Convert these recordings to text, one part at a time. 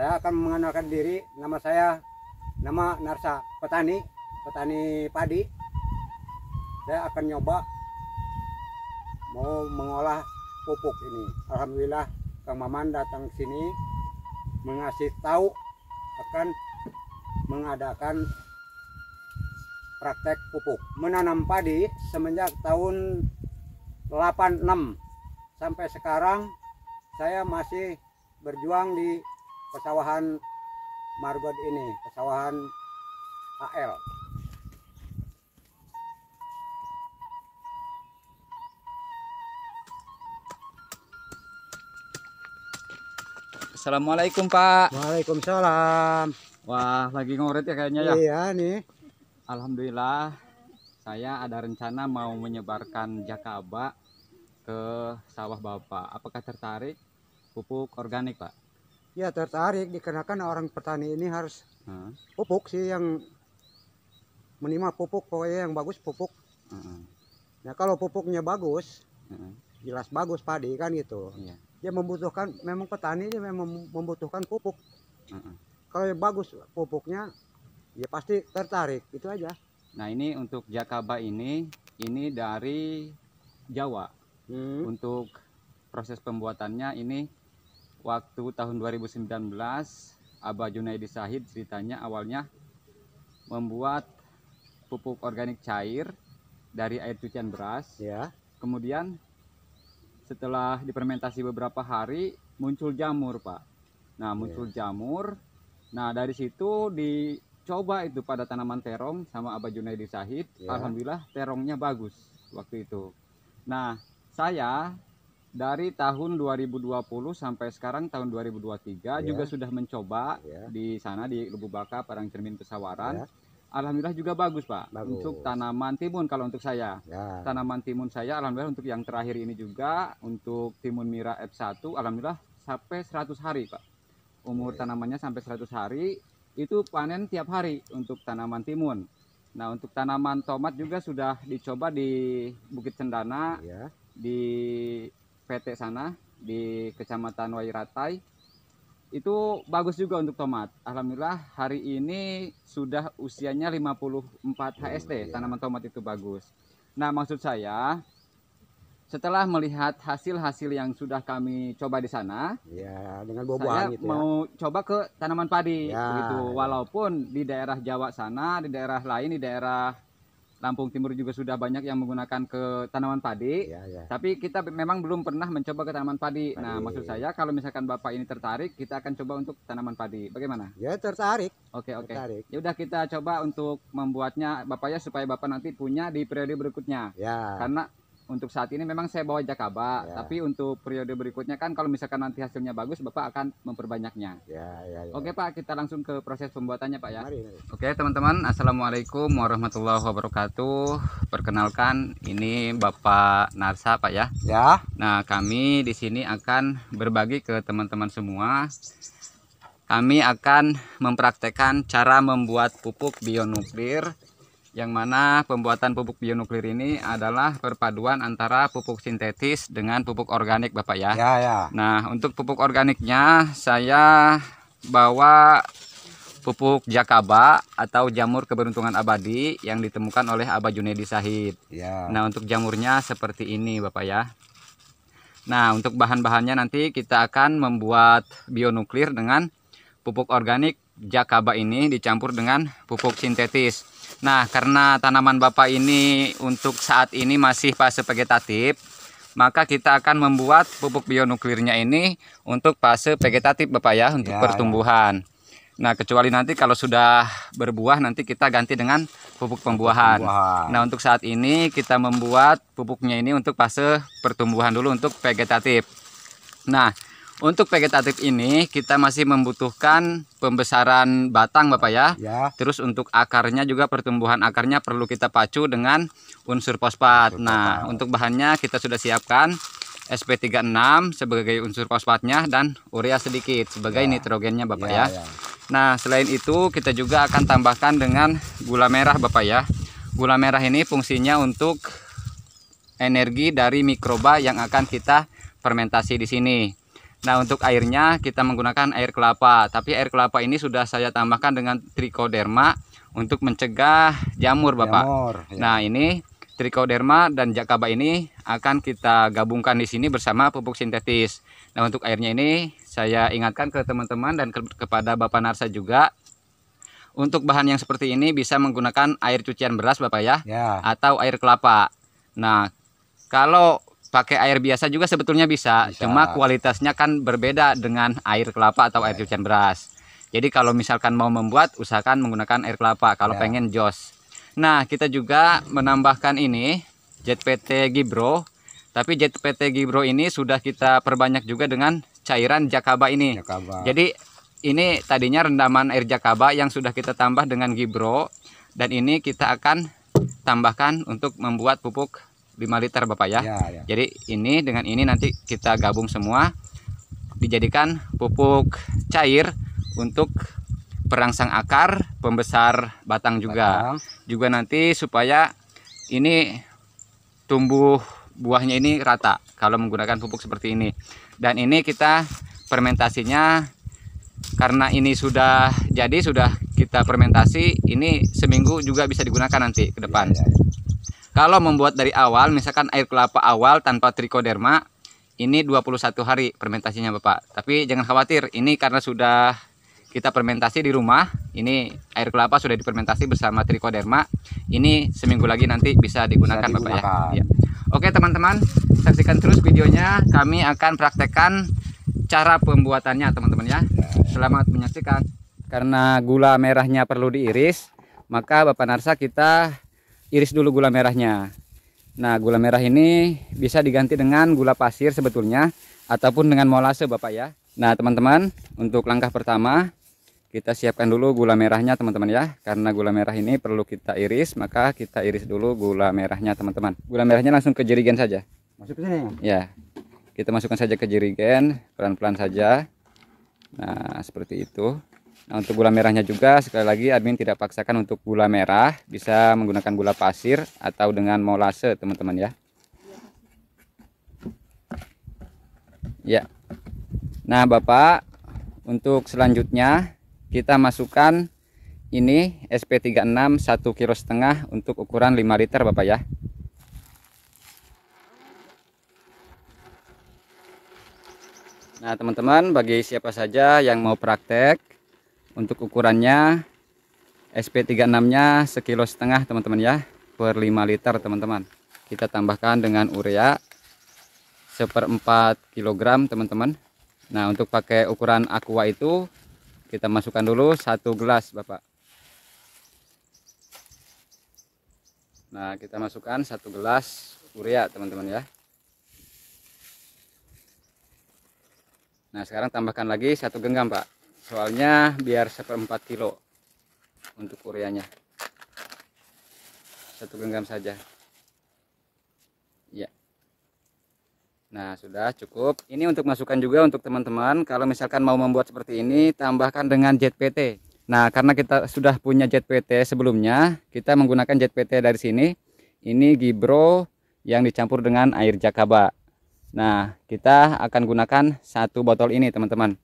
saya akan mengenalkan diri nama saya nama Narsa petani petani padi saya akan nyoba mau mengolah pupuk ini Alhamdulillah Kang Maman datang sini mengasih tahu akan mengadakan praktek pupuk menanam padi semenjak tahun 86 sampai sekarang saya masih berjuang di pesawahan Margot ini, pesawahan AL. Assalamualaikum Pak. Waalaikumsalam. Wah lagi ngorek ya kayaknya ya. Iya nih. Alhamdulillah saya ada rencana mau menyebarkan jakaba ke sawah bapak. Apakah tertarik pupuk organik pak? ya tertarik dikarenakan orang petani ini harus hmm. pupuk sih yang menerima pupuk pokoknya yang bagus pupuk hmm. nah kalau pupuknya bagus hmm. jelas bagus padi kan gitu yeah. dia membutuhkan memang petani ini memang membutuhkan pupuk hmm. kalau yang bagus pupuknya ya pasti tertarik itu aja nah ini untuk jakaba ini ini dari Jawa hmm. untuk proses pembuatannya ini waktu tahun 2019 Abah Junaidi Sahid ceritanya awalnya membuat pupuk organik cair dari air cucian beras ya kemudian setelah dipermentasi beberapa hari muncul jamur pak nah muncul ya. jamur nah dari situ dicoba itu pada tanaman terong sama Abah Junaidi Sahid ya. Alhamdulillah terongnya bagus waktu itu nah saya dari tahun 2020 sampai sekarang tahun 2023 yeah. juga sudah mencoba yeah. di sana di Lubuk Baka Parang Cermin Pesawaran. Yeah. Alhamdulillah juga bagus pak bagus. untuk tanaman timun kalau untuk saya ya. tanaman timun saya alhamdulillah untuk yang terakhir ini juga untuk timun mira F1 alhamdulillah sampai 100 hari pak umur ya. tanamannya sampai 100 hari itu panen tiap hari untuk tanaman timun nah untuk tanaman tomat juga sudah dicoba di Bukit Cendana ya. di PT sana di Kecamatan Wairatai itu bagus juga untuk tomat. Alhamdulillah hari ini sudah usianya 54 HST iya. tanaman tomat itu bagus. Nah maksud saya setelah melihat hasil-hasil yang sudah kami coba di sana, ya dengan saya gitu ya. mau coba ke tanaman padi ya, gitu. Walaupun di daerah Jawa sana, di daerah lain, di daerah Lampung Timur juga sudah banyak yang menggunakan ke tanaman padi, ya, ya. tapi kita memang belum pernah mencoba ke tanaman padi. padi. Nah, maksud saya kalau misalkan Bapak ini tertarik, kita akan coba untuk tanaman padi. Bagaimana? Ya, tertarik. Oke, oke. Okay. Ya udah kita coba untuk membuatnya Bapak ya supaya Bapak nanti punya di periode berikutnya. Ya. Karena untuk saat ini memang saya bawa Jakaba, yeah. tapi untuk periode berikutnya kan kalau misalkan nanti hasilnya bagus, Bapak akan memperbanyaknya. Ya, ya, yeah. Oke Pak, kita langsung ke proses pembuatannya Pak ya. Mari, mari. Oke teman-teman, Assalamualaikum warahmatullahi wabarakatuh. Perkenalkan, ini Bapak Narsa Pak ya. Ya. Nah kami di sini akan berbagi ke teman-teman semua. Kami akan mempraktekkan cara membuat pupuk bionuklir yang mana pembuatan pupuk bionuklir ini adalah perpaduan antara pupuk sintetis dengan pupuk organik Bapak ya. Ya ya. Nah, untuk pupuk organiknya saya bawa pupuk jakaba atau jamur keberuntungan abadi yang ditemukan oleh Abah Junedi Sahid. Ya. Nah, untuk jamurnya seperti ini Bapak ya. Nah, untuk bahan-bahannya nanti kita akan membuat bionuklir dengan pupuk organik jakaba ini dicampur dengan pupuk sintetis. Nah, karena tanaman Bapak ini untuk saat ini masih fase vegetatif, maka kita akan membuat pupuk bionuklirnya ini untuk fase vegetatif Bapak ya, untuk ya, ya. pertumbuhan. Ya. Nah, kecuali nanti kalau sudah berbuah nanti kita ganti dengan pupuk pembuahan. pembuahan. Nah, untuk saat ini kita membuat pupuknya ini untuk fase pertumbuhan dulu untuk vegetatif. Nah, untuk vegetatif ini kita masih membutuhkan pembesaran batang Bapak ya. ya. Terus untuk akarnya juga pertumbuhan akarnya perlu kita pacu dengan unsur fosfat. Nah, untuk bahannya kita sudah siapkan SP36 sebagai unsur fosfatnya dan urea sedikit sebagai ya. nitrogennya Bapak ya, ya. ya. Nah, selain itu kita juga akan tambahkan dengan gula merah Bapak ya. Gula merah ini fungsinya untuk energi dari mikroba yang akan kita fermentasi di sini. Nah untuk airnya kita menggunakan air kelapa Tapi air kelapa ini sudah saya tambahkan dengan trichoderma Untuk mencegah jamur Bapak jamur, ya. Nah ini trichoderma dan jakaba ini akan kita gabungkan di sini bersama pupuk sintetis Nah untuk airnya ini saya ingatkan ke teman-teman dan ke kepada Bapak Narsa juga untuk bahan yang seperti ini bisa menggunakan air cucian beras Bapak ya, ya. Atau air kelapa Nah kalau pakai air biasa juga sebetulnya bisa, bisa. cuma kualitasnya kan berbeda dengan air kelapa atau air iya. cucian beras. Jadi kalau misalkan mau membuat usahakan menggunakan air kelapa kalau yeah. pengen jos. Nah, kita juga menambahkan ini JPT Gibro. Tapi JPT Gibro ini sudah kita perbanyak juga dengan cairan Jakaba ini. Jakaba. Jadi ini tadinya rendaman air Jakaba yang sudah kita tambah dengan Gibro dan ini kita akan tambahkan untuk membuat pupuk 5 liter Bapak ya. ya, ya. Jadi ini dengan ini nanti kita gabung semua dijadikan pupuk cair untuk perangsang akar, pembesar batang juga. Batang. Juga nanti supaya ini tumbuh buahnya ini rata kalau menggunakan pupuk seperti ini. Dan ini kita fermentasinya karena ini sudah jadi sudah kita fermentasi, ini seminggu juga bisa digunakan nanti ke ya, depan. Ya, ya, kalau membuat dari awal, misalkan air kelapa awal tanpa trichoderma, ini 21 hari fermentasinya Bapak. Tapi jangan khawatir, ini karena sudah kita fermentasi di rumah, ini air kelapa sudah difermentasi bersama trichoderma, Ini seminggu lagi nanti bisa digunakan, bisa digunakan. Bapak ya. ya. Oke teman-teman, saksikan terus videonya. Kami akan praktekkan cara pembuatannya teman-teman ya. Selamat menyaksikan. Karena gula merahnya perlu diiris, maka Bapak Narsa kita iris dulu gula merahnya. Nah, gula merah ini bisa diganti dengan gula pasir sebetulnya ataupun dengan molase Bapak ya. Nah, teman-teman, untuk langkah pertama kita siapkan dulu gula merahnya teman-teman ya. Karena gula merah ini perlu kita iris, maka kita iris dulu gula merahnya teman-teman. Gula merahnya langsung ke jerigen saja. Masuk ke sini. Ya. Kita masukkan saja ke jerigen, pelan-pelan saja. Nah, seperti itu. Nah, untuk gula merahnya juga sekali lagi admin tidak paksakan untuk gula merah, bisa menggunakan gula pasir atau dengan molase, teman-teman ya. Ya. Nah, Bapak, untuk selanjutnya kita masukkan ini SP36 1 kilo setengah untuk ukuran 5 liter, Bapak ya. Nah, teman-teman, bagi siapa saja yang mau praktek untuk ukurannya SP36 nya sekilo setengah teman-teman ya per 5 liter teman-teman kita tambahkan dengan urea seperempat kilogram teman-teman nah untuk pakai ukuran aqua itu kita masukkan dulu satu gelas bapak nah kita masukkan satu gelas urea teman-teman ya nah sekarang tambahkan lagi satu genggam pak soalnya biar seperempat kilo untuk koreanya satu genggam saja ya nah sudah cukup ini untuk masukan juga untuk teman-teman kalau misalkan mau membuat seperti ini tambahkan dengan JPT nah karena kita sudah punya JPT sebelumnya kita menggunakan JPT dari sini ini Gibro yang dicampur dengan air jakaba nah kita akan gunakan satu botol ini teman-teman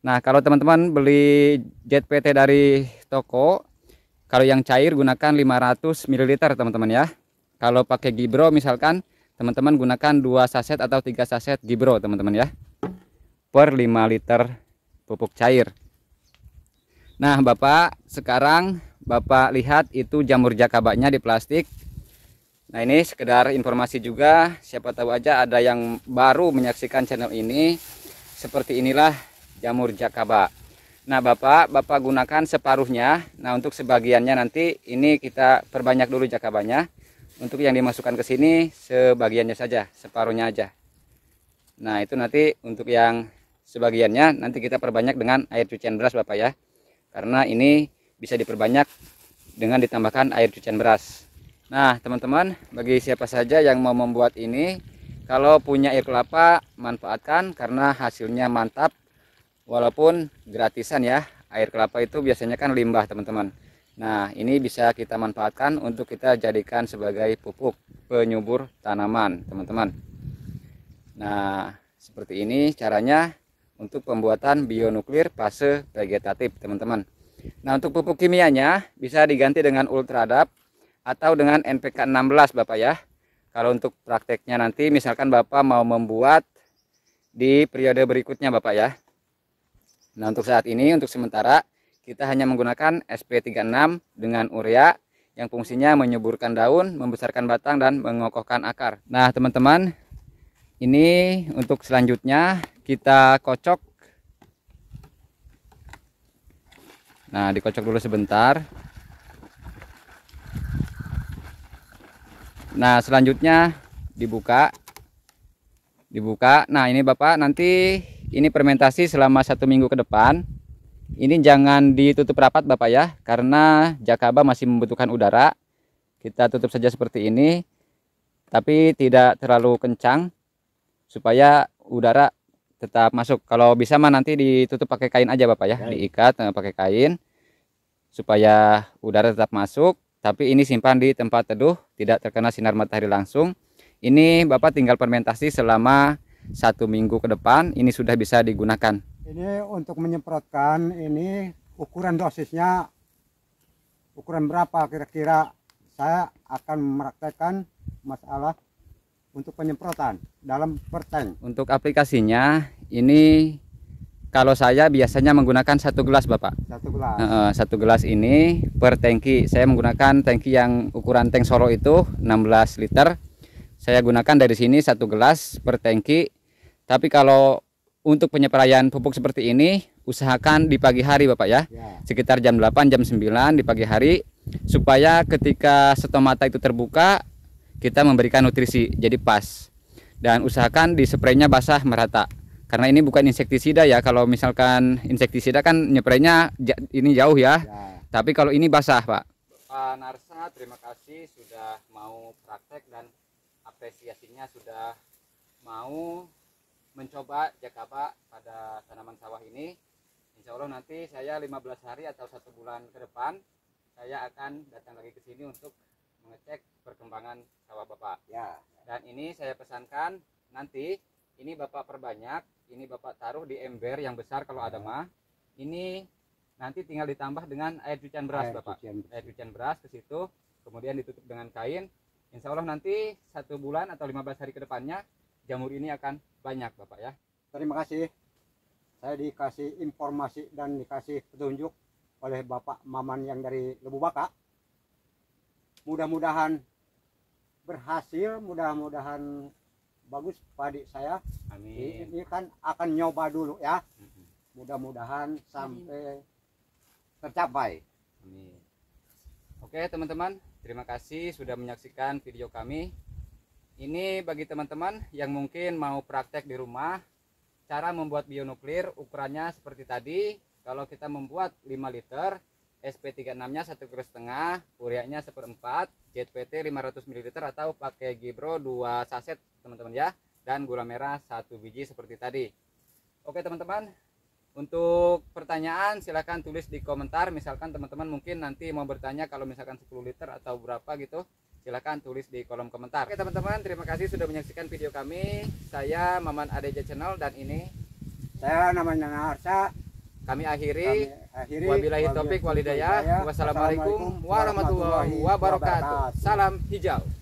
Nah, kalau teman-teman beli jet PT dari toko, kalau yang cair gunakan 500 ml teman-teman ya. Kalau pakai Gibro misalkan, teman-teman gunakan 2 saset atau 3 saset Gibro teman-teman ya. Per 5 liter pupuk cair. Nah, Bapak, sekarang Bapak lihat itu jamur jakabaknya di plastik. Nah, ini sekedar informasi juga, siapa tahu aja ada yang baru menyaksikan channel ini. Seperti inilah jamur jakaba. Nah Bapak, Bapak gunakan separuhnya. Nah untuk sebagiannya nanti ini kita perbanyak dulu jakabanya. Untuk yang dimasukkan ke sini sebagiannya saja, separuhnya aja. Nah itu nanti untuk yang sebagiannya nanti kita perbanyak dengan air cucian beras Bapak ya. Karena ini bisa diperbanyak dengan ditambahkan air cucian beras. Nah teman-teman, bagi siapa saja yang mau membuat ini, kalau punya air kelapa manfaatkan karena hasilnya mantap walaupun gratisan ya air kelapa itu biasanya kan limbah teman-teman nah ini bisa kita manfaatkan untuk kita jadikan sebagai pupuk penyubur tanaman teman-teman nah seperti ini caranya untuk pembuatan bionuklir fase vegetatif teman-teman nah untuk pupuk kimianya bisa diganti dengan ultradap atau dengan NPK 16 Bapak ya kalau untuk prakteknya nanti misalkan Bapak mau membuat di periode berikutnya Bapak ya Nah untuk saat ini untuk sementara kita hanya menggunakan SP36 dengan urea yang fungsinya menyuburkan daun, membesarkan batang dan mengokohkan akar. Nah teman-teman ini untuk selanjutnya kita kocok. Nah dikocok dulu sebentar. Nah selanjutnya dibuka dibuka. Nah ini Bapak nanti ini fermentasi selama satu minggu ke depan ini jangan ditutup rapat Bapak ya karena jakaba masih membutuhkan udara kita tutup saja seperti ini tapi tidak terlalu kencang supaya udara tetap masuk kalau bisa mah nanti ditutup pakai kain aja Bapak ya diikat eh, pakai kain supaya udara tetap masuk tapi ini simpan di tempat teduh tidak terkena sinar matahari langsung ini Bapak tinggal fermentasi selama satu minggu ke depan ini sudah bisa digunakan. Ini untuk menyemprotkan ini ukuran dosisnya ukuran berapa kira-kira saya akan meraktekan masalah untuk penyemprotan dalam perteng. Untuk aplikasinya ini kalau saya biasanya menggunakan satu gelas bapak satu gelas e, satu gelas ini per tangki saya menggunakan tangki yang ukuran tank solo itu 16 liter saya gunakan dari sini satu gelas per tangki. Tapi kalau untuk penyeprayan pupuk seperti ini usahakan di pagi hari Bapak ya. ya. Sekitar jam 8 jam 9 di pagi hari supaya ketika setomata itu terbuka kita memberikan nutrisi jadi pas. Dan usahakan di spraynya basah merata. Karena ini bukan insektisida ya. Kalau misalkan insektisida kan nyepraynya ini jauh ya. ya. Tapi kalau ini basah, Pak. Pak Narsa, terima kasih sudah mau praktek dan apresiasinya sudah mau mencoba jakaba pada tanaman sawah ini. Insya Allah nanti saya 15 hari atau satu bulan ke depan saya akan datang lagi ke sini untuk mengecek perkembangan sawah bapak. Ya. Dan ini saya pesankan nanti ini bapak perbanyak, ini bapak taruh di ember yang besar kalau ada ya. mah. Ini nanti tinggal ditambah dengan air cucian beras air bapak. Cucian. Air cucian beras ke situ, kemudian ditutup dengan kain, Insya Allah nanti satu bulan atau 15 hari kedepannya jamur ini akan banyak Bapak ya. Terima kasih. Saya dikasih informasi dan dikasih petunjuk oleh Bapak Maman yang dari Lebu Baka. Mudah-mudahan berhasil, mudah-mudahan bagus padi saya. Amin. Ini kan akan nyoba dulu ya. Mudah-mudahan sampai tercapai. Amin. Oke teman-teman, Terima kasih sudah menyaksikan video kami. Ini bagi teman-teman yang mungkin mau praktek di rumah, cara membuat bionuklir ukurannya seperti tadi. Kalau kita membuat 5 liter, SP36-nya 1,5 kg, ureanya 1/4, JPT 500 ml atau pakai Gibro 2 saset, teman-teman ya, dan gula merah 1 biji seperti tadi. Oke, teman-teman, untuk pertanyaan silahkan tulis di komentar Misalkan teman-teman mungkin nanti mau bertanya Kalau misalkan 10 liter atau berapa gitu Silahkan tulis di kolom komentar Oke teman-teman terima kasih sudah menyaksikan video kami Saya Maman Adeja Channel dan ini Saya namanya Narsa Kami akhiri, akhiri Wabilahi topik walidaya Wassalamualaikum warahmatullahi wabarakatuh Salam hijau